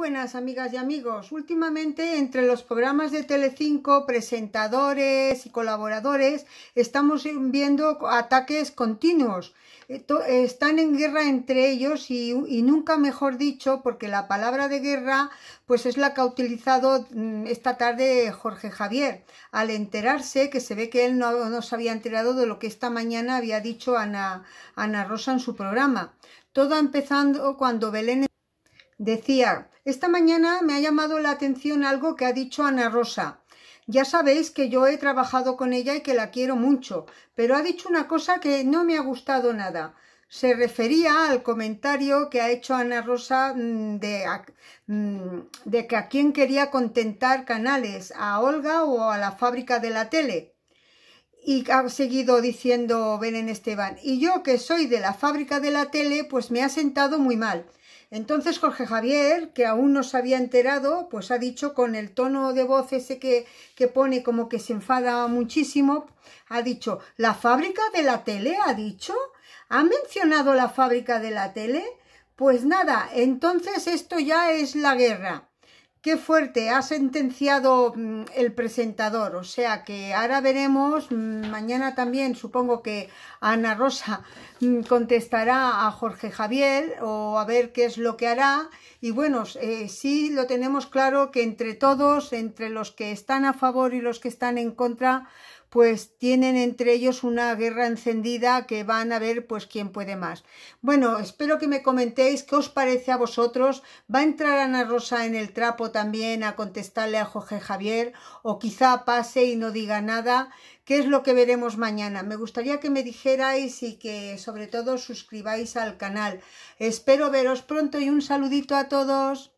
Buenas amigas y amigos, últimamente entre los programas de Telecinco, presentadores y colaboradores estamos viendo ataques continuos. Eh, están en guerra entre ellos y, nunca mejor dicho porque la palabra de guerra pues es la que ha utilizado mm, esta tarde Jorge Javier al enterarse que se ve que él no, se había enterado de lo que esta mañana había dicho Ana, Ana Rosa en su programa. Todo empezando cuando Belén Decía, esta mañana me ha llamado la atención algo que ha dicho Ana Rosa. Ya sabéis que yo he trabajado con ella y que la quiero mucho, pero ha dicho una cosa que no me ha gustado nada. Se refería al comentario que ha hecho Ana Rosa mm, de, mm, de que a quién quería contentar canales, a Olga o a la fábrica de la tele y ha seguido diciendo Belén Esteban, y yo que soy de la fábrica de la tele, pues me ha sentado muy mal. Entonces Jorge Javier, que aún no se había enterado, pues ha dicho con el tono de voz ese que, que pone como que se enfada muchísimo, ha dicho, ¿la fábrica de la tele? ha dicho, ¿ha mencionado la fábrica de la tele? Pues nada, entonces esto ya es la guerra. Qué fuerte, ha sentenciado mm, el presentador, o sea que ahora veremos, mm, mañana también supongo que Ana Rosa mm, contestará a Jorge Javier o a ver qué es lo que hará y bueno, eh, sí lo tenemos claro que entre todos, entre los que están a favor y los que están en contra, pues tienen entre ellos una guerra encendida que van a ver pues quién puede más. Bueno, espero que me comentéis qué os parece a vosotros. ¿Va a entrar Ana Rosa en el trapo también a contestarle a Jorge Javier? ¿O quizá pase y no diga nada? ¿Qué es lo que veremos mañana? Me gustaría que me dijerais y que sobre todo suscribáis al canal. Espero veros pronto y un saludito a todos.